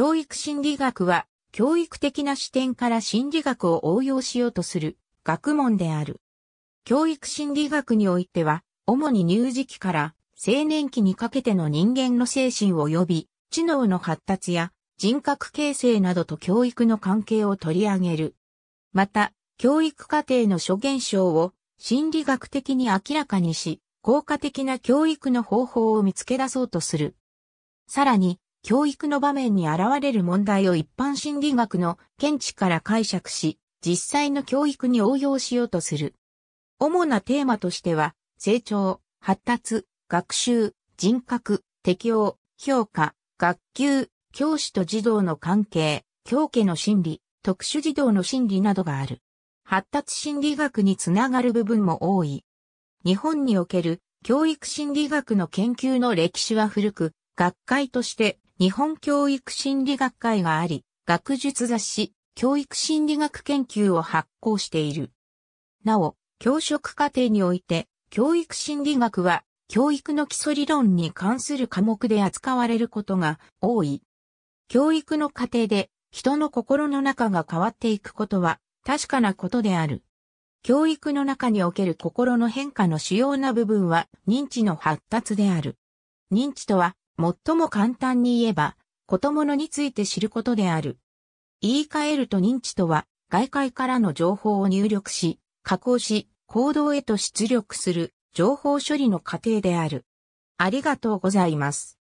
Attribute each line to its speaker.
Speaker 1: 教育心理学は、教育的な視点から心理学
Speaker 2: を応用しようとする学問である。教育心理学においては、主に乳児期から青年期にかけての人間の精神及び知能の発達や人格形成などと教育の関係を取り上げる。また、教育過程の諸現象を心理学的に明らかにし、効果的な教育の方法を見つけ出そうとする。さらに、教育の場面に現れる問題を一般心理学の見地から解釈し、実際の教育に応用しようとする。主なテーマとしては、成長、発達、学習、人格、適応、評価、学級、教師と児童の関係、教家の心理、特殊児童の心理などがある。発達心理学につながる部分も多い。日本における教育心理学の研究の歴史は古く、学会として日本教育心理学会があり、学術雑誌、教育心理学研究を発行している。なお、教職課程において、教育心理学は、教育の基礎理論に関する科目で扱われることが多い。教育の過程で、人の心の中が変わっていくことは、確かなことである。教育の中における心の変化の主要な部分は認知の発達である。認知とは最も簡単に言えば、ことものについて知ることである。言い換えると認知とは、外界からの情報を入力し、加工し、行動へと出力する情
Speaker 1: 報処理の過程である。ありがとうございます。